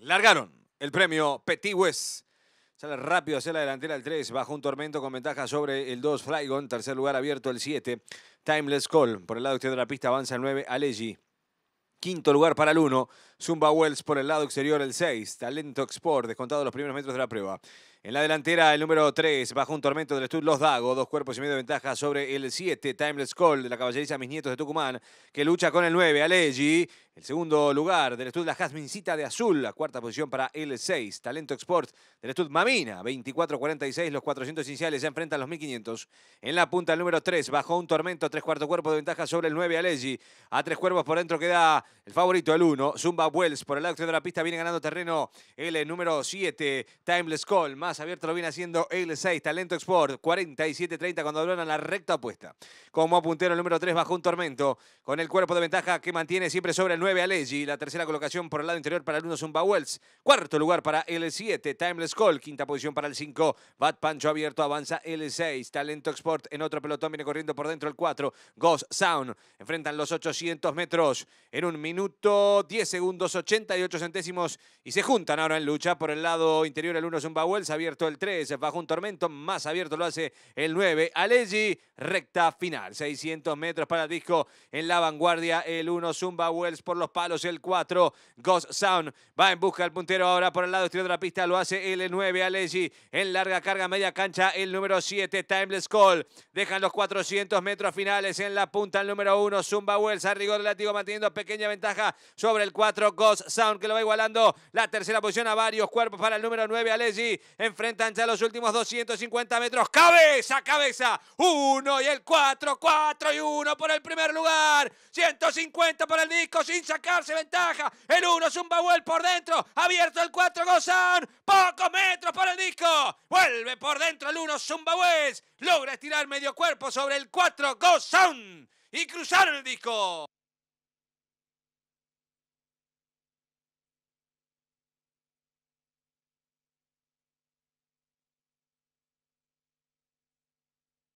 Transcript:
Largaron el premio Petit West. Sale rápido hacia la delantera el 3, bajo un tormento con ventaja sobre el 2, Flygon. Tercer lugar abierto el 7, Timeless Call. Por el lado exterior de la pista avanza el 9, Alegi. Quinto lugar para el 1, Zumba Wells por el lado exterior el 6, Talento Export, descontado los primeros metros de la prueba. En la delantera, el número 3, bajo un tormento del Estudio Los Dago, dos cuerpos y medio de ventaja sobre el 7, Timeless Call de la caballeriza Mis Nietos de Tucumán, que lucha con el 9, Aleji. El segundo lugar del Estudio La Jazmincita de Azul, la cuarta posición para el 6, Talento Export del Estudio Mamina, 24-46, los 400 iniciales se enfrentan los 1500. En la punta, el número 3, bajo un tormento, tres cuartos cuerpos de ventaja sobre el 9, Aleji. A tres cuerpos por dentro queda el favorito, el 1, Zumba Wells. Por el lado de la pista viene ganando terreno el eh, número 7, Timeless Call, más abierto lo viene haciendo el 6, Talento Export, 47-30 cuando hablan la recta opuesta. Como puntero el número 3 bajo un tormento, con el cuerpo de ventaja que mantiene siempre sobre el 9 Aleji. La tercera colocación por el lado interior para el 1 Zumba Wells. Cuarto lugar para el 7, Timeless Call. Quinta posición para el 5, Bad Pancho abierto, avanza el 6, Talento Export en otro pelotón, viene corriendo por dentro el 4, Ghost Sound. Enfrentan los 800 metros en un minuto, 10 segundos, 88 centésimos y se juntan ahora en lucha por el lado interior el 1 Zumba Wells abierto el 3, bajo un tormento, más abierto lo hace el 9. Alegi, recta final, 600 metros para el disco en la vanguardia, el 1, Zumba Wells por los palos, el 4, Ghost Sound va en busca el puntero ahora por el lado exterior de la pista, lo hace el 9, Alegi en larga carga, media cancha, el número 7, Timeless Call, dejan los 400 metros finales en la punta, el número 1, Zumba Wells, a rigor relativo, manteniendo pequeña ventaja sobre el 4, Ghost Sound que lo va igualando, la tercera posición a varios cuerpos para el número 9, Alegi, en Enfrentan ya los últimos 250 metros. Cabeza cabeza. Uno y el 4, 4 y 1 por el primer lugar. 150 para el disco sin sacarse ventaja. El 1 Zumbabuel por dentro. Abierto el 4 Gozan. Pocos metros para el disco. Vuelve por dentro el 1 Zumbabuel. Logra estirar medio cuerpo sobre el 4 Gozán. Y cruzar el disco.